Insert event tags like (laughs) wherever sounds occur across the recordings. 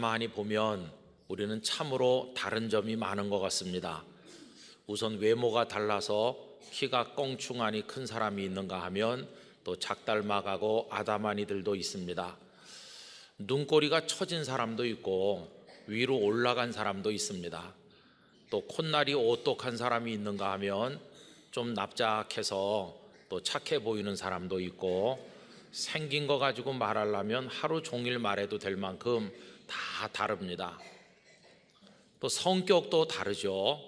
가만히 보면 우리는 참으로 다른 점이 많은 것 같습니다. 우선 외모가 달라서 키가 껑충하니 큰 사람이 있는가 하면 또 작달막하고 아담하니들도 있습니다. 눈꼬리가 처진 사람도 있고 위로 올라간 사람도 있습니다. 또 콧날이 오똑한 사람이 있는가 하면 좀 납작해서 또 착해 보이는 사람도 있고 생긴 거 가지고 말하려면 하루 종일 말해도 될 만큼 다 다릅니다. 또 성격도 다르죠.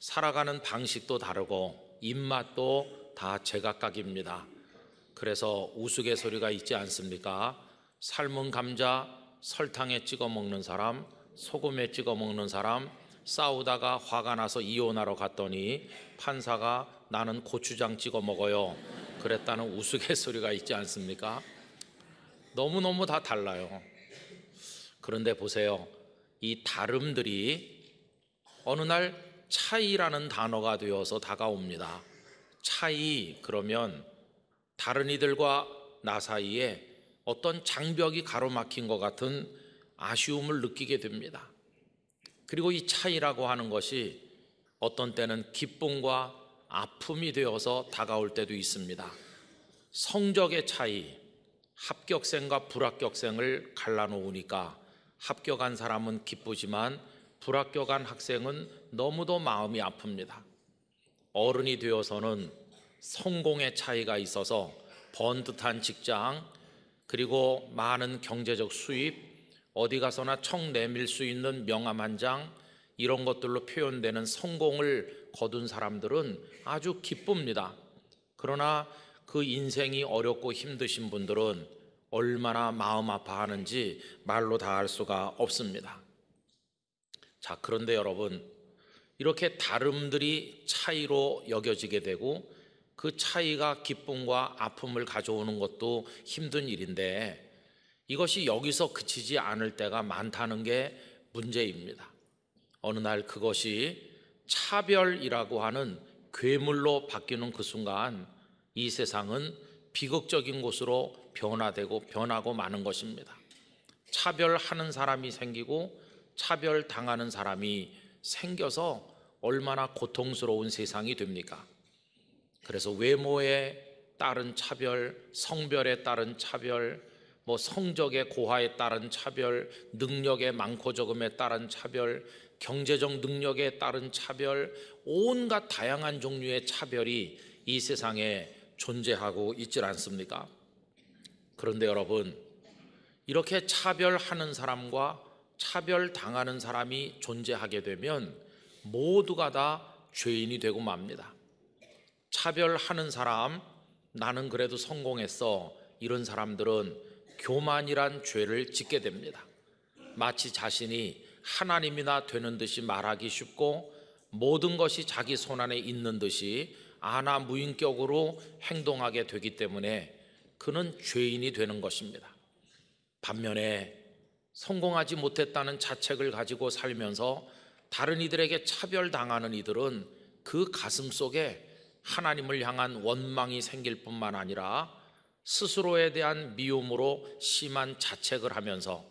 살아가는 방식도 다르고 입맛도 다 제각각입니다. 그래서 우스갯소리가 있지 않습니까? 삶은 감자 설탕에 찍어 먹는 사람, 소금에 찍어 먹는 사람, 싸우다가 화가 나서 이혼하러 갔더니 판사가 나는 고추장 찍어 먹어요. 그랬다는 우스갯소리가 있지 않습니까? 너무너무 다 달라요. 그런데 보세요. 이 다름들이 어느 날 차이라는 단어가 되어서 다가옵니다. 차이 그러면 다른 이들과 나 사이에 어떤 장벽이 가로막힌 것 같은 아쉬움을 느끼게 됩니다. 그리고 이 차이라고 하는 것이 어떤 때는 기쁨과 아픔이 되어서 다가올 때도 있습니다. 성적의 차이, 합격생과 불합격생을 갈라놓으니까 합격한 사람은 기쁘지만 불합격한 학생은 너무도 마음이 아픕니다. 어른이 되어서는 성공의 차이가 있어서 번듯한 직장 그리고 많은 경제적 수입 어디 가서나 청 내밀 수 있는 명함 한 장 이런 것들로 표현되는 성공을 거둔 사람들은 아주 기쁩니다. 그러나 그 인생이 어렵고 힘드신 분들은 얼마나 마음 아파하는지 말로 다 할 수가 없습니다. 자, 그런데 여러분, 이렇게 다름들이 차이로 여겨지게 되고 그 차이가 기쁨과 아픔을 가져오는 것도 힘든 일인데 이것이 여기서 그치지 않을 때가 많다는 게 문제입니다. 어느 날 그것이 차별이라고 하는 괴물로 바뀌는 그 순간 이 세상은 비극적인 곳으로 변화되고 변하고 마는 것입니다. 차별하는 사람이 생기고 차별당하는 사람이 생겨서 얼마나 고통스러운 세상이 됩니까? 그래서 외모에 따른 차별, 성별에 따른 차별, 뭐 성적의 고하에 따른 차별, 능력의 많고 적음에 따른 차별, 경제적 능력에 따른 차별, 온갖 다양한 종류의 차별이 이 세상에 존재하고 있질 않습니까? 그런데 여러분, 이렇게 차별하는 사람과 차별당하는 사람이 존재하게 되면 모두가 다 죄인이 되고 맙니다. 차별하는 사람, 나는 그래도 성공했어. 이런 사람들은 교만이란 죄를 짓게 됩니다. 마치 자신이 하나님이나 되는 듯이 말하기 쉽고 모든 것이 자기 손안에 있는 듯이 아나무인격으로 행동하게 되기 때문에 그는 죄인이 되는 것입니다. 반면에 성공하지 못했다는 자책을 가지고 살면서 다른 이들에게 차별당하는 이들은 그 가슴 속에 하나님을 향한 원망이 생길 뿐만 아니라 스스로에 대한 미움으로 심한 자책을 하면서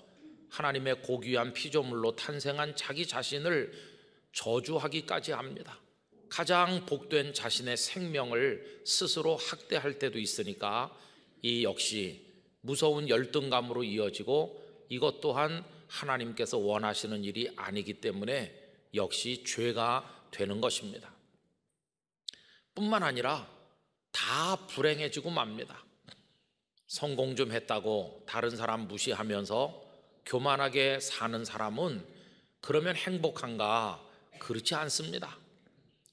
하나님의 고귀한 피조물로 탄생한 자기 자신을 저주하기까지 합니다. 가장 복된 자신의 생명을 스스로 학대할 때도 있으니까 이 역시 무서운 열등감으로 이어지고 이것 또한 하나님께서 원하시는 일이 아니기 때문에 역시 죄가 되는 것입니다. 뿐만 아니라 다 불행해지고 맙니다. 성공 좀 했다고 다른 사람 무시하면서 교만하게 사는 사람은 그러면 행복한가? 그렇지 않습니다.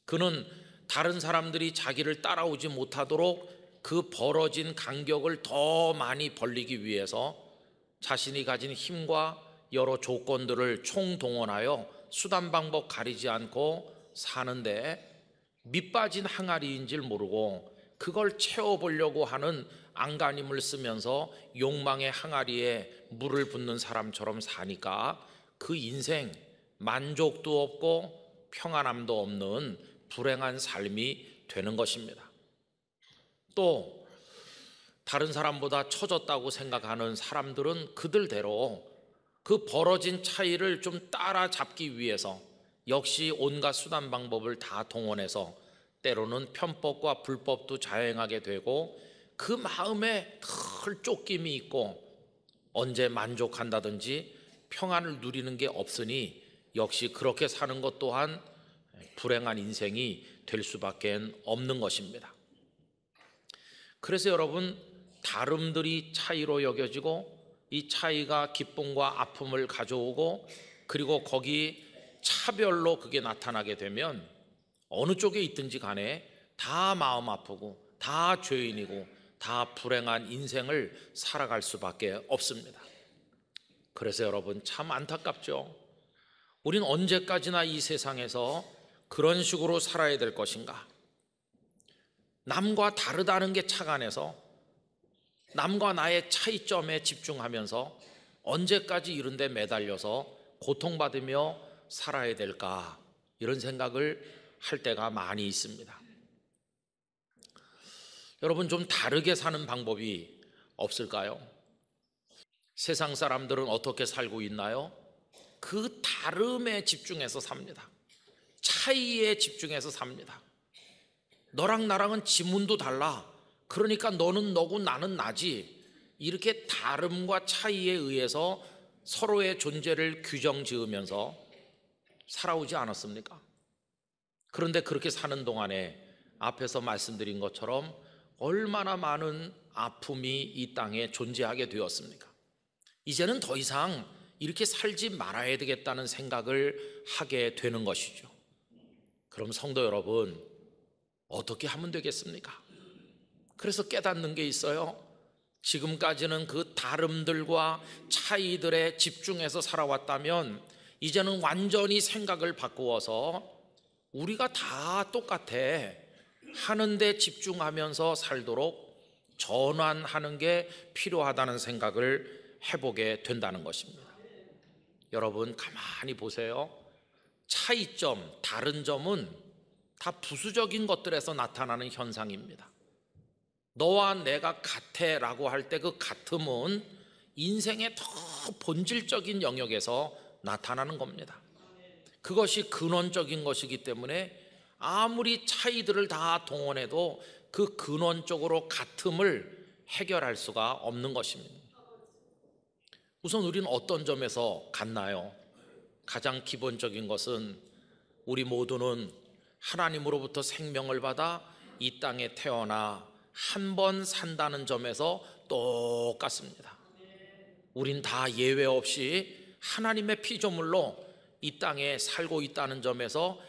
그는 다른 사람들이 자기를 따라오지 못하도록 그 벌어진 간격을 더 많이 벌리기 위해서 자신이 가진 힘과 여러 조건들을 총동원하여 수단 방법 가리지 않고 사는데 밑빠진 항아리인 줄 모르고 그걸 채워보려고 하는 안간힘을 쓰면서 욕망의 항아리에 물을 붓는 사람처럼 사니까 그 인생 만족도 없고 평안함도 없는 불행한 삶이 되는 것입니다. 또 다른 사람보다 처졌다고 생각하는 사람들은 그들대로 그 벌어진 차이를 좀 따라잡기 위해서 역시 온갖 수단 방법을 다 동원해서 때로는 편법과 불법도 자행하게 되고 그 마음에 털 쫓김이 있고 언제 만족한다든지 평안을 누리는 게 없으니 역시 그렇게 사는 것 또한 불행한 인생이 될 수밖에 없는 것입니다. 그래서 여러분 다름들이 차이로 여겨지고 이 차이가 기쁨과 아픔을 가져오고 그리고 거기 차별로 그게 나타나게 되면 어느 쪽에 있든지 간에 다 마음 아프고 다 죄인이고 다 불행한 인생을 살아갈 수밖에 없습니다. 그래서 여러분 참 안타깝죠. 우린 언제까지나 이 세상에서 그런 식으로 살아야 될 것인가? 남과 다르다는 게 착안해서 남과 나의 차이점에 집중하면서 언제까지 이런 데 매달려서 고통받으며 살아야 될까 이런 생각을 할 때가 많이 있습니다. 여러분 좀 다르게 사는 방법이 없을까요? 세상 사람들은 어떻게 살고 있나요? 그 다름에 집중해서 삽니다. 차이에 집중해서 삽니다. 너랑 나랑은 지문도 달라. 그러니까 너는 너고 나는 나지. 이렇게 다름과 차이에 의해서 서로의 존재를 규정 지으면서 살아오지 않았습니까? 그런데 그렇게 사는 동안에 앞에서 말씀드린 것처럼 얼마나 많은 아픔이 이 땅에 존재하게 되었습니까? 이제는 더 이상 이렇게 살지 말아야 되겠다는 생각을 하게 되는 것이죠. 그럼 성도 여러분, 어떻게 하면 되겠습니까? 그래서 깨닫는 게 있어요. 지금까지는 그 다름들과 차이들에 집중해서 살아왔다면 이제는 완전히 생각을 바꾸어서 우리가 다 똑같아 하는데 집중하면서 살도록 전환하는 게 필요하다는 생각을 해보게 된다는 것입니다. 여러분 가만히 보세요. 차이점, 다른 점은 다 부수적인 것들에서 나타나는 현상입니다. 너와 내가 같애라고 할 때 그 같음은 인생의 더 본질적인 영역에서 나타나는 겁니다. 그것이 근원적인 것이기 때문에 아무리 차이들을 다 동원해도 그 근원적으로 같음을 해결할 수가 없는 것입니다. 우선 우리는 어떤 점에서 같나요? 가장 기본적인 것은 우리 모두는 하나님으로부터 생명을 받아 이 땅에 태어나 한 번 산다는 점에서 똑같습니다. 우린 다 예외 없이 하나님의 피조물로 이 땅에 살고 있다는 점에서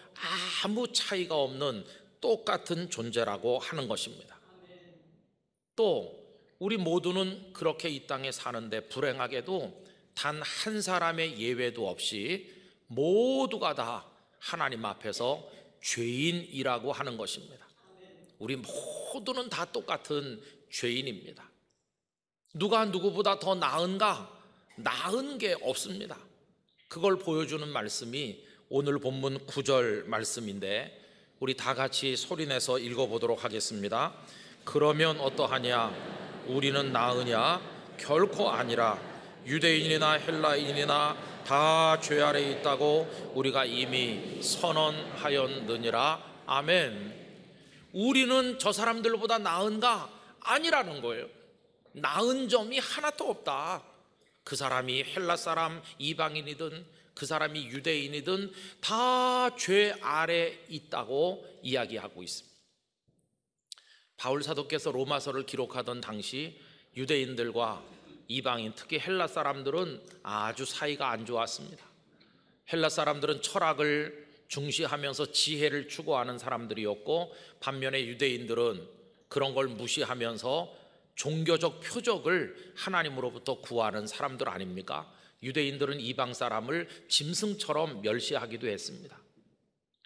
아무 차이가 없는 똑같은 존재라고 하는 것입니다. 또 우리 모두는 그렇게 이 땅에 사는데 불행하게도 단 한 사람의 예외도 없이 모두가 다 하나님 앞에서 죄인이라고 하는 것입니다. 우리 모두는 다 똑같은 죄인입니다. 누가 누구보다 더 나은가? 나은 게 없습니다. 그걸 보여주는 말씀이 오늘 본문 9절 말씀인데 우리 다 같이 소리내서 읽어보도록 하겠습니다. 그러면 어떠하냐? 우리는 나으냐? 결코 아니라 유대인이나 헬라인이나 다죄 아래 있다고 우리가 이미 선언하였느니라. 아멘. 우리는 저 사람들보다 나은가? 아니라는 거예요. 나은 점이 하나도 없다. 그 사람이 헬라 사람, 이방인이든 그 사람이 유대인이든 다 죄 아래 있다고 이야기하고 있습니다. 바울 사도께서 로마서를 기록하던 당시 유대인들과 이방인 특히 헬라 사람들은 아주 사이가 안 좋았습니다. 헬라 사람들은 철학을 중시하면서 지혜를 추구하는 사람들이었고 반면에 유대인들은 그런 걸 무시하면서 종교적 표적을 하나님으로부터 구하는 사람들 아닙니까? 유대인들은 이방 사람을 짐승처럼 멸시하기도 했습니다.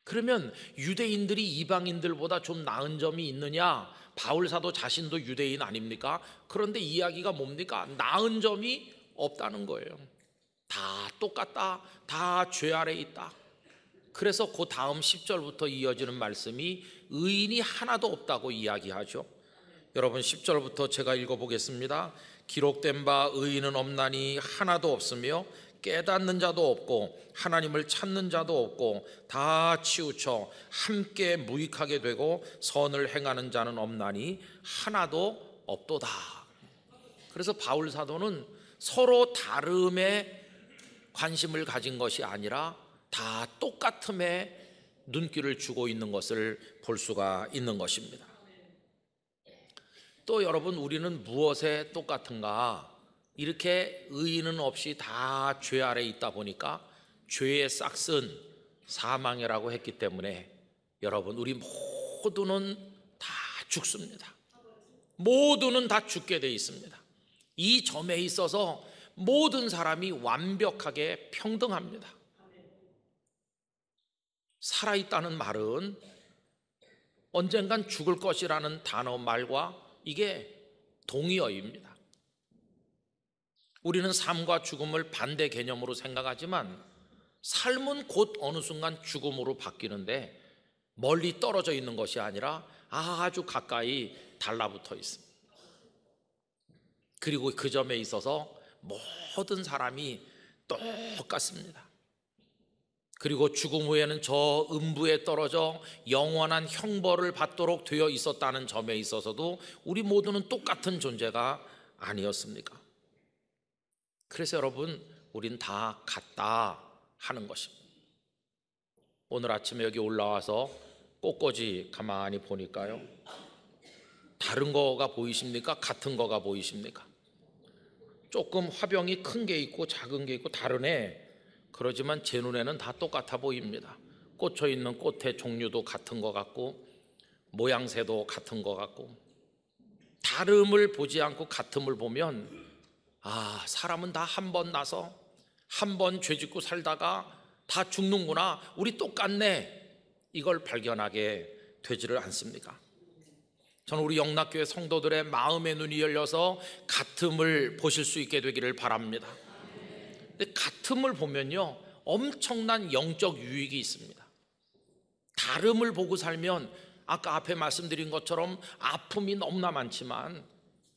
그러면 유대인들이 이방인들보다 좀 나은 점이 있느냐? 바울사도 자신도 유대인 아닙니까? 그런데 이야기가 뭡니까? 나은 점이 없다는 거예요. 다 똑같다. 다 죄 아래 있다. 그래서 그 다음 10절부터 이어지는 말씀이 의인이 하나도 없다고 이야기하죠. 여러분 10절부터 제가 읽어보겠습니다. 기록된 바 의인은 없나니 하나도 없으며 깨닫는 자도 없고 하나님을 찾는 자도 없고 다 치우쳐 함께 무익하게 되고 선을 행하는 자는 없나니 하나도 없도다. 그래서 바울 사도는 서로 다름에 관심을 가진 것이 아니라 다 똑같음에 눈길을 주고 있는 것을 볼 수가 있는 것입니다. 또 여러분 우리는 무엇에 똑같은가? 이렇게 의인은 없이 다 죄 아래 있다 보니까 죄의 싹은 사망이라고 했기 때문에 여러분 우리 모두는 다 죽습니다. 모두는 다 죽게 돼 있습니다. 이 점에 있어서 모든 사람이 완벽하게 평등합니다. 살아있다는 말은 언젠간 죽을 것이라는 단어 말과 이게 동의어입니다. 우리는 삶과 죽음을 반대 개념으로 생각하지만 삶은 곧 어느 순간 죽음으로 바뀌는데 멀리 떨어져 있는 것이 아니라 아주 가까이 달라붙어 있습니다. 그리고 그 점에 있어서 모든 사람이 똑같습니다. 그리고 죽음 후에는 저 음부에 떨어져 영원한 형벌을 받도록 되어 있었다는 점에 있어서도 우리 모두는 똑같은 존재가 아니었습니까? 그래서 여러분, 우린 다 같다 하는 것입니다. 오늘 아침에 여기 올라와서 꽃꽂이 가만히 보니까요. 다른 거가 보이십니까? 같은 거가 보이십니까? 조금 화병이 큰 게 있고 작은 게 있고 다르네. 그러지만 제 눈에는 다 똑같아 보입니다. 꽂혀 있는 꽃의 종류도 같은 것 같고 모양새도 같은 것 같고 다름을 보지 않고 같음을 보면 아, 사람은 다 한 번 나서 한 번 죄짓고 살다가 다 죽는구나. 우리 똑같네. 이걸 발견하게 되지를 않습니까? 저는 우리 영락교회 성도들의 마음의 눈이 열려서 같음을 보실 수 있게 되기를 바랍니다. 근데 같음을 보면요. 엄청난 영적 유익이 있습니다. 다름을 보고 살면 아까 앞에 말씀드린 것처럼 아픔이 너무나 많지만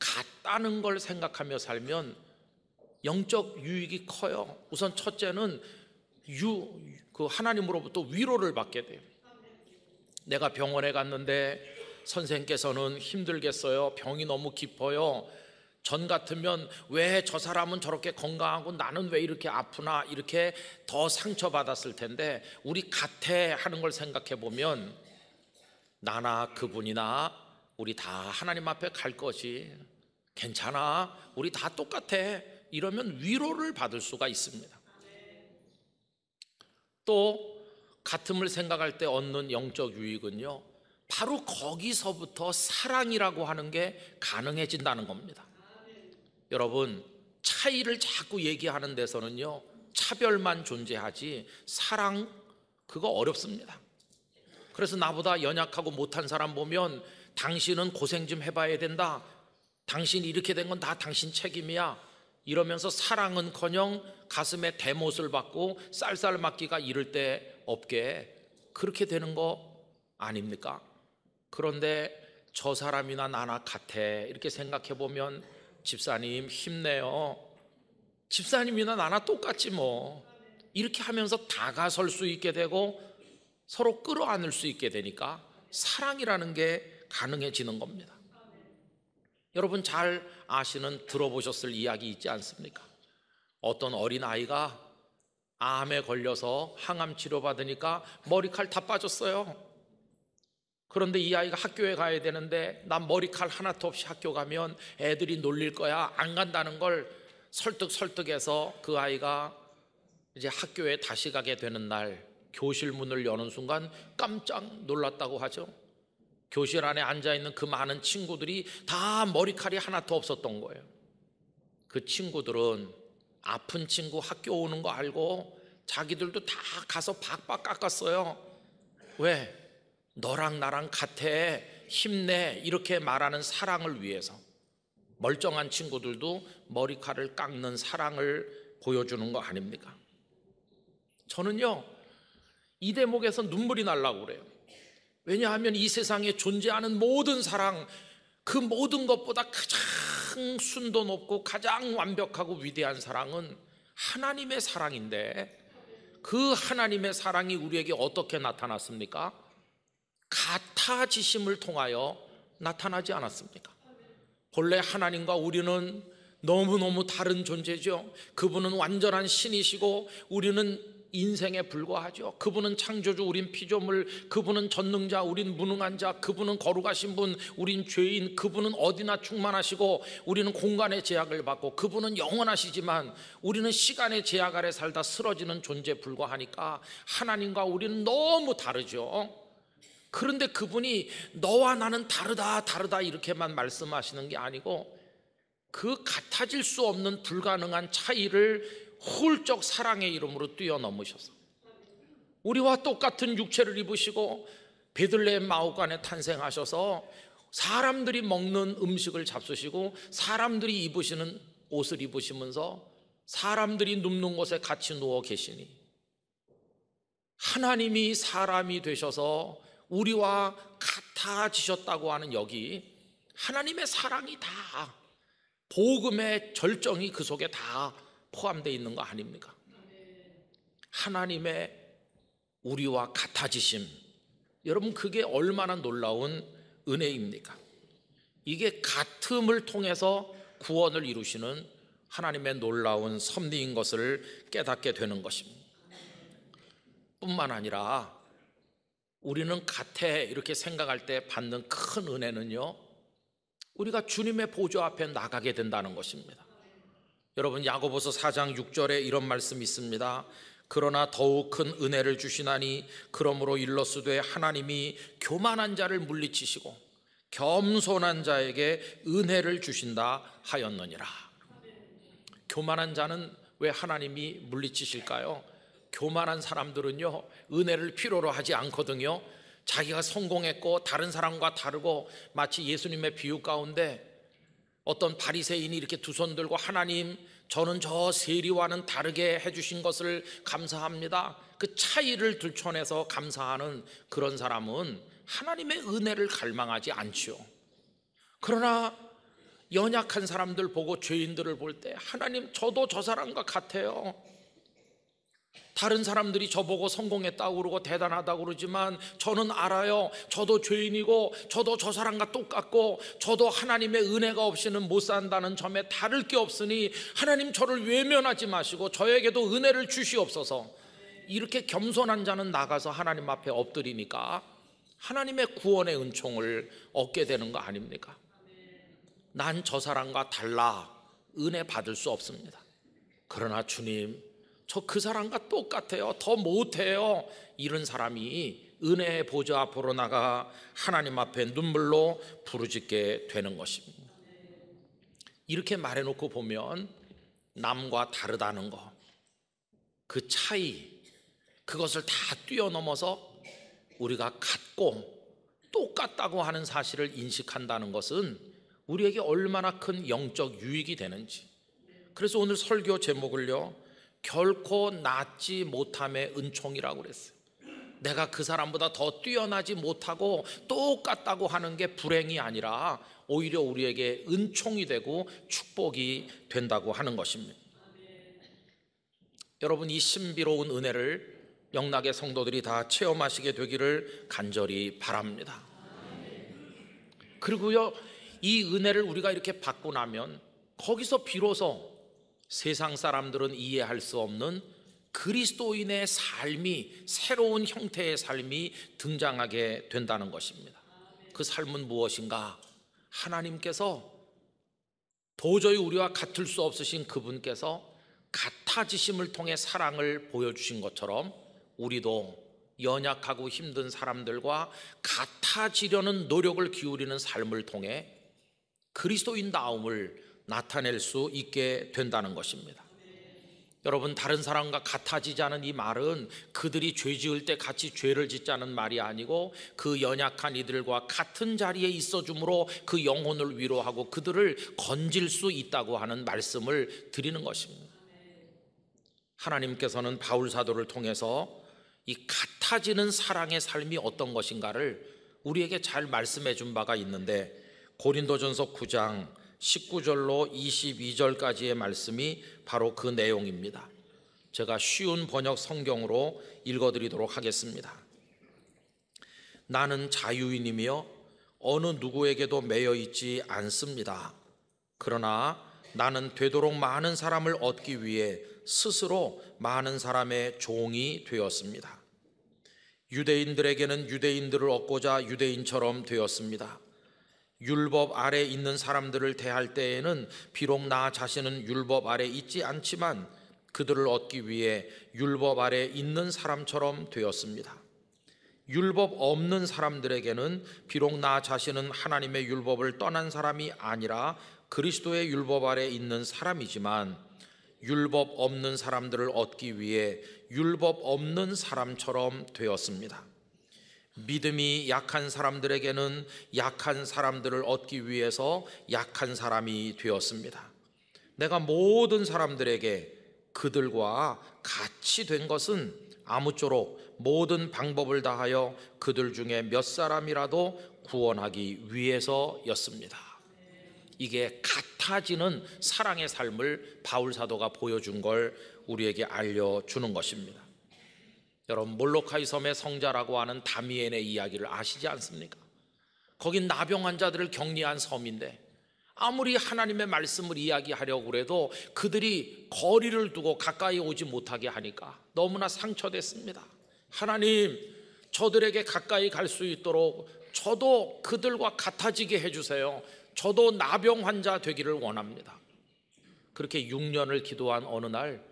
같다는 걸 생각하며 살면 영적 유익이 커요. 우선 첫째는 유, 그 하나님으로부터 위로를 받게 돼요. 내가 병원에 갔는데 선생께서는 힘들겠어요. 병이 너무 깊어요. 전 같으면 왜 저 사람은 저렇게 건강하고 나는 왜 이렇게 아프나 이렇게 더 상처받았을 텐데 우리 같아 하는 걸 생각해 보면 나나 그분이나 우리 다 하나님 앞에 갈 것이 괜찮아. 우리 다 똑같아. 이러면 위로를 받을 수가 있습니다. 또 같음을 생각할 때 얻는 영적 유익은요. 바로 거기서부터 사랑이라고 하는 게 가능해진다는 겁니다. 여러분, 차이를 자꾸 얘기하는 데서는요. 차별만 존재하지 사랑 그거 어렵습니다. 그래서 나보다 연약하고 못한 사람 보면 당신은 고생 좀 해봐야 된다. 당신 이렇게 이된건 다 당신 책임이야. 이러면서 사랑은커녕 가슴에 대못을 받고 쌀쌀 맞기가 이럴 때 없게 그렇게 되는 거 아닙니까? 그런데 저 사람이나 나나 같아 이렇게 생각해 보면 집사님 힘내요. 집사님이나 나나 똑같지 뭐. 이렇게 하면서 다가설 수 있게 되고 서로 끌어안을 수 있게 되니까 사랑이라는 게 가능해지는 겁니다. 여러분 잘 아시는 들어보셨을 이야기 있지 않습니까? 어떤 어린 아이가 암에 걸려서 항암 치료 받으니까 머리칼 다 빠졌어요. 그런데 이 아이가 학교에 가야 되는데 난 머리칼 하나도 없이 학교 가면 애들이 놀릴 거야 안 간다는 걸 설득 설득해서 그 아이가 이제 학교에 다시 가게 되는 날 교실 문을 여는 순간 깜짝 놀랐다고 하죠. 교실 안에 앉아 있는 그 많은 친구들이 다 머리칼이 하나 더 없었던 거예요. 그 친구들은 아픈 친구 학교 오는 거 알고 자기들도 다 가서 박박 깎았어요. 왜? 너랑 나랑 같아. 힘내. 이렇게 말하는 사랑을 위해서. 멀쩡한 친구들도 머리칼을 깎는 사랑을 보여주는 거 아닙니까? 저는요, 이 대목에서 눈물이 날라고 그래요. 왜냐하면 이 세상에 존재하는 모든 사랑, 그 모든 것보다 가장 순도 높고 가장 완벽하고 위대한 사랑은 하나님의 사랑인데 그 하나님의 사랑이 우리에게 어떻게 나타났습니까? 같아지심을 통하여 나타나지 않았습니까? 본래 하나님과 우리는 너무너무 다른 존재죠. 그분은 완전한 신이시고 우리는 인생에 불과하죠. 그분은 창조주, 우린 피조물, 그분은 전능자, 우린 무능한 자, 그분은 거룩하신 분, 우린 죄인, 그분은 어디나 충만하시고, 우리는 공간의 제약을 받고, 그분은 영원하시지만, 우리는 시간의 제약 아래 살다 쓰러지는 존재 불과하니까, 하나님과 우리는 너무 다르죠. 그런데 그분이 너와 나는 다르다, 다르다, 이렇게만 말씀하시는 게 아니고, 그 같아질 수 없는 불가능한 차이를 홀쩍 사랑의 이름으로 뛰어넘으셔서 우리와 똑같은 육체를 입으시고 베들레헴 마옥간에 탄생하셔서 사람들이 먹는 음식을 잡수시고 사람들이 입으시는 옷을 입으시면서 사람들이 눕는 곳에 같이 누워 계시니 하나님이 사람이 되셔서 우리와 같아지셨다고 하는 여기 하나님의 사랑이 다 복음의 절정이 그 속에 다 포함되어 있는 거 아닙니까? 하나님의 우리와 같아지심. 여러분, 그게 얼마나 놀라운 은혜입니까? 이게 같음을 통해서 구원을 이루시는 하나님의 놀라운 섭리인 것을 깨닫게 되는 것입니다. 뿐만 아니라 우리는 같아 이렇게 생각할 때 받는 큰 은혜는요, 우리가 주님의 보조 앞에 나가게 된다는 것입니다. 여러분 야고보서 4장 6절에 이런 말씀이 있습니다. 그러나 더욱 큰 은혜를 주시나니 그러므로 일러스되 하나님이 교만한 자를 물리치시고 겸손한 자에게 은혜를 주신다 하였느니라. 교만한 자는 왜 하나님이 물리치실까요? 교만한 사람들은요 은혜를 필요로 하지 않거든요. 자기가 성공했고 다른 사람과 다르고 마치 예수님의 비유 가운데 어떤 바리새인이 이렇게 두 손 들고 하나님 저는 저 세리와는 다르게 해주신 것을 감사합니다. 그 차이를 들춰내서 감사하는 그런 사람은 하나님의 은혜를 갈망하지 않지요. 그러나 연약한 사람들 보고 죄인들을 볼 때 하나님 저도 저 사람과 같아요. 다른 사람들이 저보고 성공했다고 그러고 대단하다고 그러지만 저는 알아요. 저도 죄인이고 저도 저 사람과 똑같고 저도 하나님의 은혜가 없이는 못 산다는 점에 다를 게 없으니 하나님 저를 외면하지 마시고 저에게도 은혜를 주시옵소서. 이렇게 겸손한 자는 나가서 하나님 앞에 엎드리니까 하나님의 구원의 은총을 얻게 되는 거 아닙니까? 난 저 사람과 달라 은혜 받을 수 없습니다. 그러나 주님 저그 사람과 똑같아요. 더 못해요. 이런 사람이 은혜의 보좌 앞으로 나가 하나님 앞에 눈물로 부르짖게 되는 것입니다. 이렇게 말해놓고 보면 남과 다르다는 것, 그 차이, 그것을 다 뛰어넘어서 우리가 같고 똑같다고 하는 사실을 인식한다는 것은 우리에게 얼마나 큰 영적 유익이 되는지. 그래서 오늘 설교 제목을요, 결코 낫지 못함의 은총이라고 그랬어요. 내가 그 사람보다 더 뛰어나지 못하고 똑같다고 하는 게 불행이 아니라 오히려 우리에게 은총이 되고 축복이 된다고 하는 것입니다. 여러분 이 신비로운 은혜를 영락의 성도들이 다 체험하시게 되기를 간절히 바랍니다. 그리고요, 이 은혜를 우리가 이렇게 받고 나면 거기서 비로소 세상 사람들은 이해할 수 없는 그리스도인의 삶이 새로운 형태의 삶이 등장하게 된다는 것입니다. 그 삶은 무엇인가? 하나님께서 도저히 우리와 같을 수 없으신 그분께서 같아지심을 통해 사랑을 보여주신 것처럼 우리도 연약하고 힘든 사람들과 같아지려는 노력을 기울이는 삶을 통해 그리스도인다움을 나타낼 수 있게 된다는 것입니다. 여러분 다른 사람과 같아지자는 이 말은 그들이 죄 지을 때 같이 죄를 짓자는 말이 아니고 그 연약한 이들과 같은 자리에 있어 주므로 그 영혼을 위로하고 그들을 건질 수 있다고 하는 말씀을 드리는 것입니다. 하나님께서는 바울 사도를 통해서 이 같아지는 사랑의 삶이 어떤 것인가를 우리에게 잘 말씀해 준 바가 있는데 고린도전서 9장 19절로 22절까지의 말씀이 바로 그 내용입니다. 제가 쉬운 번역 성경으로 읽어드리도록 하겠습니다. 나는 자유인이며 어느 누구에게도 매여 있지 않습니다. 그러나 나는 되도록 많은 사람을 얻기 위해 스스로 많은 사람의 종이 되었습니다. 유대인들에게는 유대인들을 얻고자 유대인처럼 되었습니다. 율법 아래 있는 사람들을 대할 때에는 비록 나 자신은 율법 아래 있지 않지만 그들을 얻기 위해 율법 아래 있는 사람처럼 되었습니다. 율법 없는 사람들에게는 비록 나 자신은 하나님의 율법을 떠난 사람이 아니라 그리스도의 율법 아래 있는 사람이지만 율법 없는 사람들을 얻기 위해 율법 없는 사람처럼 되었습니다. 믿음이 약한 사람들에게는 약한 사람들을 얻기 위해서 약한 사람이 되었습니다. 내가 모든 사람들에게 그들과 같이 된 것은 아무쪼록 모든 방법을 다하여 그들 중에 몇 사람이라도 구원하기 위해서였습니다. 이게 같아지는 사랑의 삶을 바울 사도가 보여준 걸 우리에게 알려주는 것입니다. 여러분 몰로카이 섬의 성자라고 하는 다미엔의 이야기를 아시지 않습니까? 거긴 나병 환자들을 격리한 섬인데 아무리 하나님의 말씀을 이야기하려고 해도 그들이 거리를 두고 가까이 오지 못하게 하니까 너무나 상처됐습니다. 하나님, 저들에게 가까이 갈 수 있도록 저도 그들과 같아지게 해주세요. 저도 나병 환자 되기를 원합니다. 그렇게 6년을 기도한 어느 날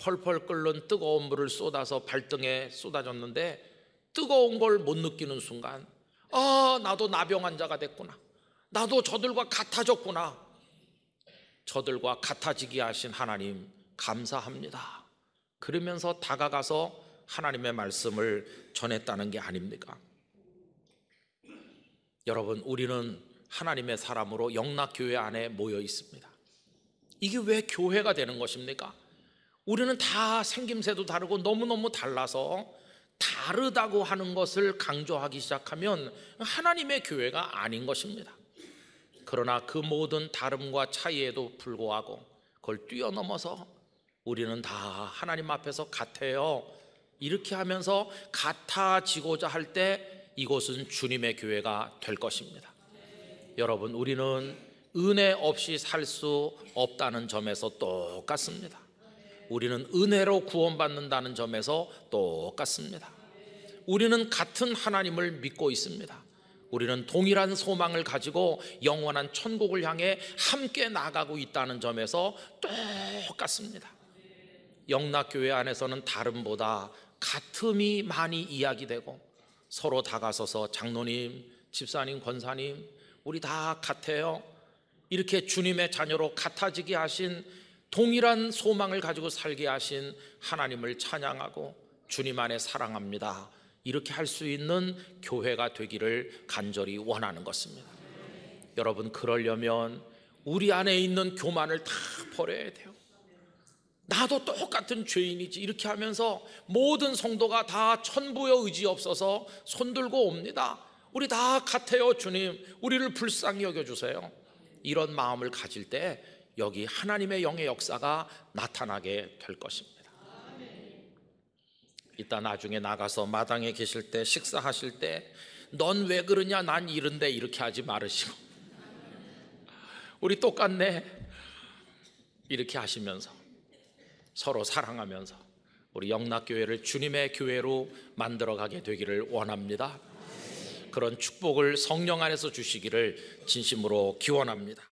펄펄 끓는 뜨거운 물을 쏟아서 발등에 쏟아졌는데 뜨거운 걸 못 느끼는 순간 아 나도 나병 환자가 됐구나 나도 저들과 같아졌구나 저들과 같아지게 하신 하나님 감사합니다 그러면서 다가가서 하나님의 말씀을 전했다는 게 아닙니까? 여러분 우리는 하나님의 사람으로 영락교회 안에 모여 있습니다 이게 왜 교회가 되는 것입니까? 우리는 다 생김새도 다르고 너무너무 달라서 다르다고 하는 것을 강조하기 시작하면 하나님의 교회가 아닌 것입니다. 그러나 그 모든 다름과 차이에도 불구하고 그걸 뛰어넘어서 우리는 다 하나님 앞에서 같아요. 이렇게 하면서 같아지고자 할 때 이곳은 주님의 교회가 될 것입니다. 여러분, 우리는 은혜 없이 살 수 없다는 점에서 똑같습니다. 우리는 은혜로 구원받는다는 점에서 똑같습니다. 우리는 같은 하나님을 믿고 있습니다. 우리는 동일한 소망을 가지고 영원한 천국을 향해 함께 나가고 있다는 점에서 똑같습니다. 영락교회 안에서는 다름보다 같음이 많이 이야기되고 서로 다가서서 장로님, 집사님, 권사님, 우리 다 같아요. 이렇게 주님의 자녀로 같아지게 하신 동일한 소망을 가지고 살게 하신 하나님을 찬양하고 주님 안에 사랑합니다. 이렇게 할 수 있는 교회가 되기를 간절히 원하는 것입니다. 여러분 그러려면 우리 안에 있는 교만을 다 버려야 돼요. 나도 똑같은 죄인이지 이렇게 하면서 모든 성도가 다 천부여 의지 없어서 손들고 옵니다. 우리 다 같아요, 주님. 우리를 불쌍히 여겨 주세요. 이런 마음을 가질 때 여기 하나님의 영의 역사가 나타나게 될 것입니다. 이따 나중에 나가서 마당에 계실 때 식사하실 때 넌 왜 그러냐 난 이른데 이렇게 하지 말으시고 (laughs) 우리 똑같네 이렇게 하시면서 서로 사랑하면서 우리 영락교회를 주님의 교회로 만들어가게 되기를 원합니다. 그런 축복을 성령 안에서 주시기를 진심으로 기원합니다.